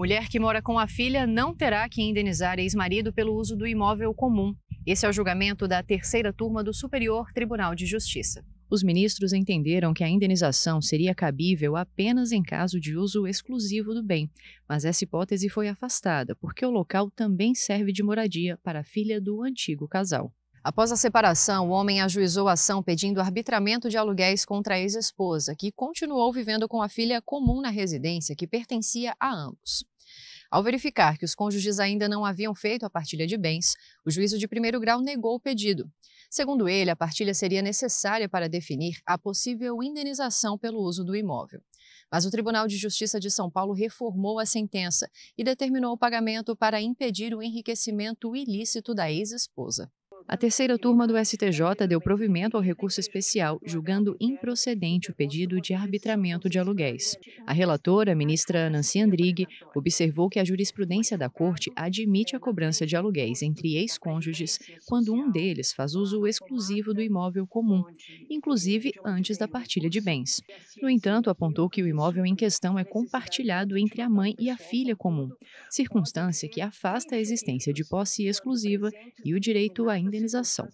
Mulher que mora com a filha não terá que indenizar ex-marido pelo uso do imóvel comum. Esse é o julgamento da terceira turma do Superior Tribunal de Justiça. Os ministros entenderam que a indenização seria cabível apenas em caso de uso exclusivo do bem, mas essa hipótese foi afastada porque o local também serve de moradia para a filha do antigo casal. Após a separação, o homem ajuizou a ação pedindo arbitramento de aluguéis contra a ex-esposa, que continuou vivendo com a filha comum na residência que pertencia a ambos. Ao verificar que os cônjuges ainda não haviam feito a partilha de bens, o juízo de primeiro grau negou o pedido. Segundo ele, a partilha seria necessária para definir a possível indenização pelo uso do imóvel. Mas o Tribunal de Justiça de São Paulo reformou a sentença e determinou o pagamento para impedir o enriquecimento ilícito da ex-esposa. A terceira turma do STJ deu provimento ao recurso especial, julgando improcedente o pedido de arbitramento de aluguéis. A relatora, ministra Nancy Andrighi, observou que a jurisprudência da Corte admite a cobrança de aluguéis entre ex-cônjuges quando um deles faz uso exclusivo do imóvel comum, inclusive antes da partilha de bens. No entanto, apontou que o imóvel em questão é compartilhado entre a mãe e a filha comum, circunstância que afasta a existência de posse exclusiva e o direito à indenização.